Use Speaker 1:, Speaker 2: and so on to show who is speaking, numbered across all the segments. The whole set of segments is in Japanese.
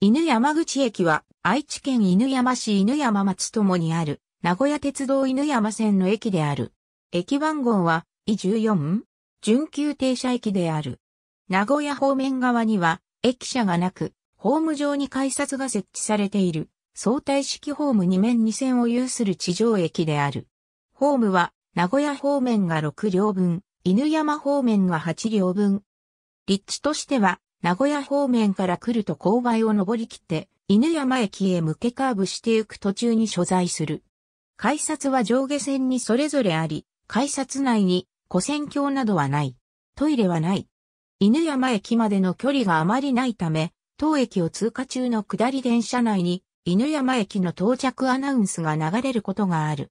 Speaker 1: 犬山口駅は愛知県犬山市犬山町ともにある名古屋鉄道犬山線の駅である。駅番号は E14? 準急停車駅である。名古屋方面側には駅舎がなく、ホーム上に改札が設置されている相対式ホーム2面2線を有する地上駅である。ホームは名古屋方面が6両分、犬山方面が8両分。立地としては名古屋方面から来ると勾配を登り切って、犬山駅へ向けカーブしてゆく途中に所在する。改札は上下線にそれぞれあり、改札内に古線橋などはない。トイレはない。犬山駅までの距離があまりないため、当駅を通過中の下り電車内に犬山駅の到着アナウンスが流れることがある。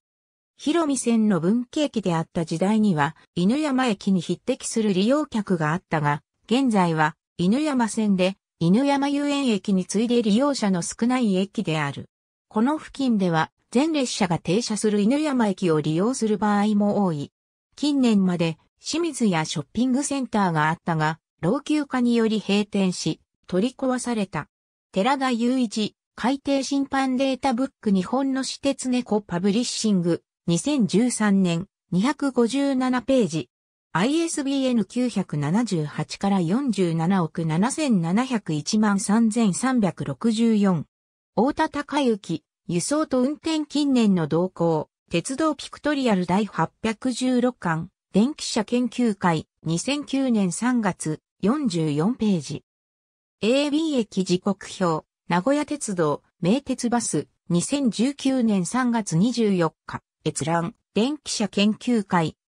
Speaker 1: 広見線の分岐駅であった時代には、犬山駅に匹敵する利用客があったが、現在は犬山線で、犬山遊園駅に次いで利用者の少ない駅である。この付近では、全列車が停車する犬山駅を利用する場合も多い。近年まで、清水やショッピングセンターがあったが、老朽化により閉店し、取り壊された。寺田雄一、海底審判データブック日本の私鉄猫パブリッシング、2013年、257ページ。ISBN 978から47億7701万3364。大田隆之、輸送と運転近年の動向、鉄道ピクトリアル第816巻、電気車研究会、2009年3月、44ページ。AB 駅時刻表、名古屋鉄道、名鉄バス、2019年3月24日、閲覧、電気車研究会、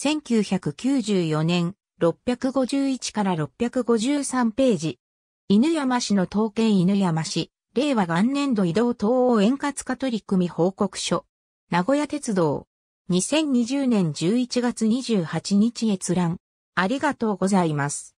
Speaker 1: 1994年、651から653ページ。犬山市の統計犬山市、令和元年度移動等を円滑化取り組み報告書。名古屋鉄道。2020年11月28日閲覧。ありがとうございます。